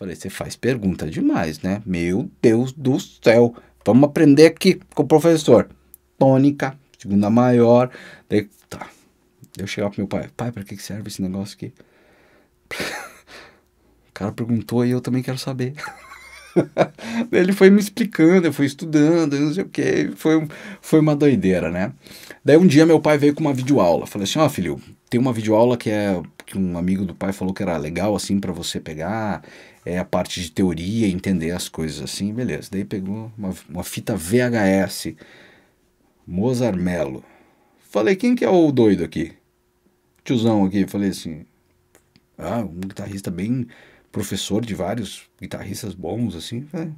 Falei, você faz pergunta demais, né? Meu Deus do céu. Vamos aprender aqui com o professor. Tônica, segunda maior. Daí, tá. Eu chegar pro meu pai. Pai, pra que serve esse negócio aqui? O cara perguntou e eu também quero saber. Ele foi me explicando, eu fui estudando, não sei o que, foi, foi uma doideira, né? Daí um dia meu pai veio com uma videoaula. Falei assim: Ó, oh, filho, tem uma videoaula que é que um amigo do pai falou que era legal assim para você pegar é a parte de teoria, entender as coisas assim, beleza. Daí pegou uma, uma fita VHS, Mozart Mello. Falei, quem que é o doido aqui? Tiozão aqui, falei assim, ah, um guitarrista bem professor de vários guitarristas bons, assim. Falei,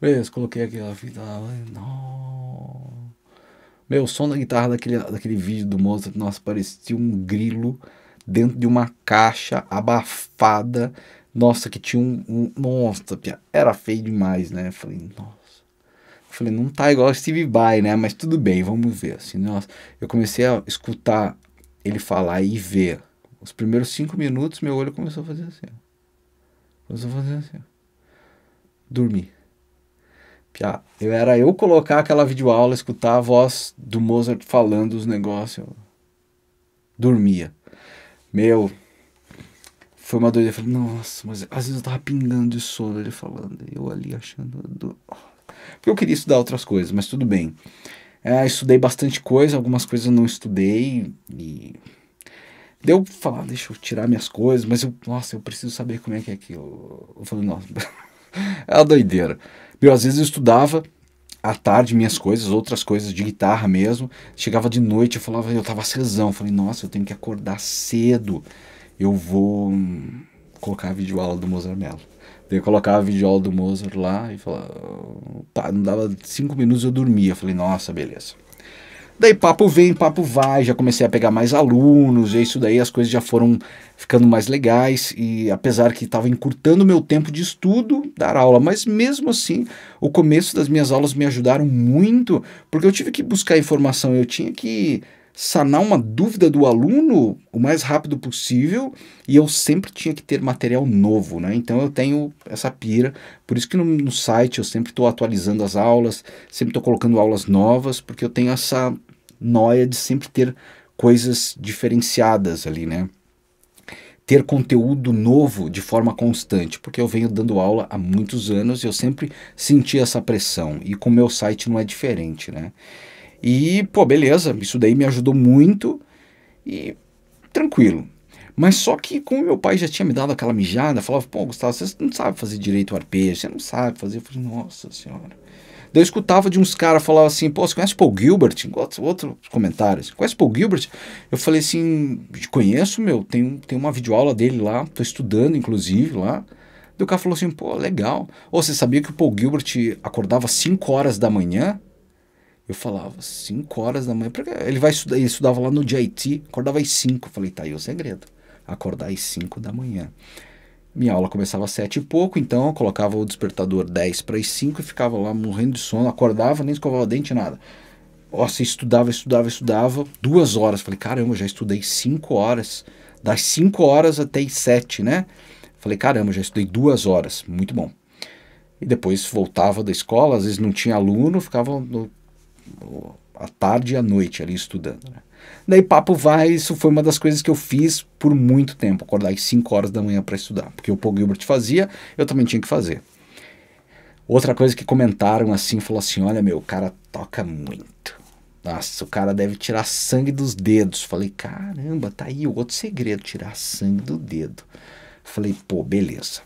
beleza, coloquei aquela fita lá, não... Meu, o som da guitarra daquele, daquele vídeo do Mozart, nossa, parecia um grilo dentro de uma caixa abafada nossa, que tinha um. um nossa, era feio demais, né? Falei, nossa. Falei, não tá igual Steve Vai, né? Mas tudo bem, vamos ver. Assim, nossa, eu comecei a escutar ele falar e ver. Os primeiros cinco minutos, meu olho começou a fazer assim. Começou a fazer assim. dormi pia eu era eu colocar aquela videoaula, escutar a voz do Mozart falando os negócios. Dormia. Meu, foi uma dor. Eu falei, nossa, mas às vezes eu tava pingando de sono ele falando. Eu ali achando. Do... Porque eu queria estudar outras coisas, mas tudo bem. É, estudei bastante coisa, algumas coisas eu não estudei. E. Deu pra falar, deixa eu tirar minhas coisas, mas eu, nossa, eu preciso saber como é que é aquilo. Eu falei, nossa, é uma doideira. Meu, às vezes eu estudava à tarde minhas coisas, outras coisas de guitarra mesmo. Chegava de noite, eu falava, eu tava cesão. Eu falei, nossa, eu tenho que acordar cedo eu vou hum, colocar a videoaula do Mozart Mello. Daí eu colocava a videoaula do Mozart lá e falava, pá, não dava cinco minutos eu dormia. Falei, nossa, beleza. Daí papo vem, papo vai, já comecei a pegar mais alunos, e isso daí as coisas já foram ficando mais legais, e apesar que estava encurtando meu tempo de estudo, dar aula, mas mesmo assim, o começo das minhas aulas me ajudaram muito, porque eu tive que buscar informação, eu tinha que sanar uma dúvida do aluno o mais rápido possível e eu sempre tinha que ter material novo, né? Então eu tenho essa pira, por isso que no, no site eu sempre estou atualizando as aulas, sempre estou colocando aulas novas, porque eu tenho essa noia de sempre ter coisas diferenciadas ali, né? Ter conteúdo novo de forma constante, porque eu venho dando aula há muitos anos e eu sempre senti essa pressão, e com o meu site não é diferente, né? E, pô, beleza, isso daí me ajudou muito e tranquilo. Mas só que como meu pai já tinha me dado aquela mijada, falava, pô, Gustavo, você não sabe fazer direito o arpejo, você não sabe fazer. Eu falei, nossa senhora. Daí eu escutava de uns caras falava assim, pô, você conhece Paul Gilbert? Outros outro comentários. Assim, conhece Paul Gilbert? Eu falei assim, conheço, meu, tem, tem uma videoaula dele lá, tô estudando, inclusive, lá. Daí o cara falou assim, pô, legal. Ou você sabia que o Paul Gilbert acordava às 5 horas da manhã eu falava, 5 horas da manhã. Porque ele vai estudar, ele estudava lá no JT, acordava às 5. Falei, tá aí o segredo. Acordar às 5 da manhã. Minha aula começava às 7 e pouco, então eu colocava o despertador 10 para as 5 e ficava lá morrendo de sono. Acordava, nem escovava dente, nada. Nossa, estudava, estudava, estudava. Duas horas. Falei, caramba, já estudei 5 horas. Das 5 horas até as 7, né? Falei, caramba, já estudei duas horas. Muito bom. E depois voltava da escola, às vezes não tinha aluno, ficava no a tarde e a noite ali estudando. Né? Daí papo vai, isso foi uma das coisas que eu fiz por muito tempo, acordar às 5 horas da manhã para estudar, porque o Paul Gilbert fazia, eu também tinha que fazer. Outra coisa que comentaram assim, falou assim, olha meu, o cara toca muito. Nossa, o cara deve tirar sangue dos dedos. Falei, caramba, tá aí o outro segredo, tirar sangue do dedo. Falei, pô, beleza.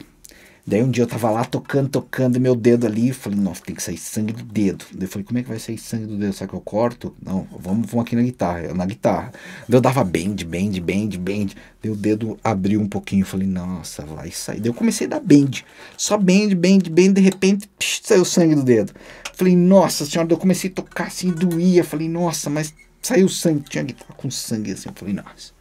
Daí um dia eu tava lá tocando, tocando meu dedo ali, falei, nossa, tem que sair sangue do dedo. Daí eu falei, como é que vai sair sangue do dedo? Será que eu corto? Não, vamos, vamos aqui na guitarra, na guitarra. Daí eu dava bend, bend, bend, bend. Daí o dedo abriu um pouquinho, falei, nossa, vai sair. Daí eu comecei a dar bend, só bend, bend, bend, de repente, psh, saiu sangue do dedo. Falei, nossa senhora, daí eu comecei a tocar assim, doía, falei, nossa, mas saiu sangue, tinha guitarra com sangue assim, falei, nossa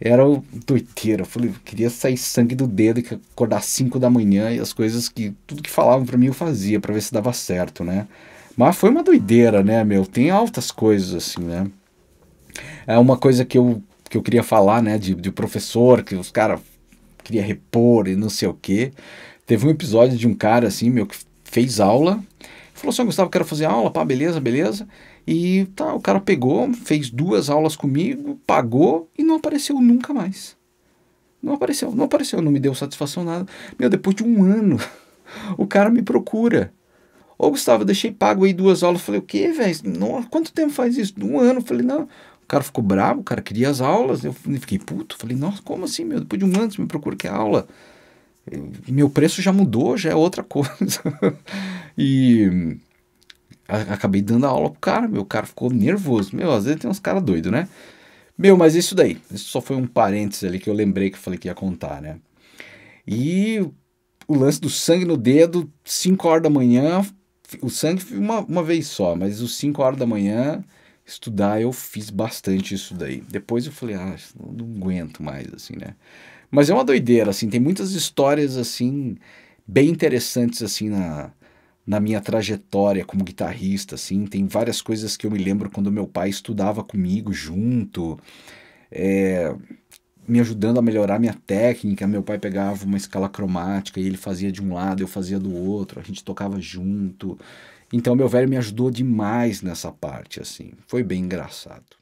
era o doiteiro. Eu falei, eu queria sair sangue do dedo, e acordar 5 da manhã e as coisas que. Tudo que falavam para mim eu fazia para ver se dava certo, né? Mas foi uma doideira, né, meu? Tem altas coisas, assim, né? É uma coisa que eu, que eu queria falar, né, de, de professor, que os caras queria repor e não sei o quê. Teve um episódio de um cara, assim, meu, que fez aula, falou assim, Gustavo, quero fazer aula, pá, beleza, beleza. E tá, o cara pegou, fez duas aulas comigo, pagou e não apareceu nunca mais. Não apareceu, não apareceu, não me deu satisfação nada. Meu, depois de um ano, o cara me procura. Ô Gustavo, eu deixei pago aí duas aulas. Falei, o quê, velho? Quanto tempo faz isso? Um ano. Falei, não. O cara ficou bravo, o cara queria as aulas. Eu fiquei puto. Falei, nossa, como assim, meu? Depois de um ano você me procura que é aula meu preço já mudou, já é outra coisa. e acabei dando a aula pro cara, meu cara ficou nervoso. Meu, às vezes tem uns caras doidos, né? Meu, mas isso daí, isso só foi um parênteses ali que eu lembrei que eu falei que ia contar, né? E o lance do sangue no dedo, 5 horas da manhã, o sangue uma, uma vez só, mas os 5 horas da manhã, estudar, eu fiz bastante isso daí. Depois eu falei, ah, não aguento mais, assim, né? Mas é uma doideira, assim, tem muitas histórias, assim, bem interessantes, assim, na, na minha trajetória como guitarrista, assim, tem várias coisas que eu me lembro quando meu pai estudava comigo junto, é, me ajudando a melhorar minha técnica, meu pai pegava uma escala cromática e ele fazia de um lado, eu fazia do outro, a gente tocava junto, então meu velho me ajudou demais nessa parte, assim, foi bem engraçado.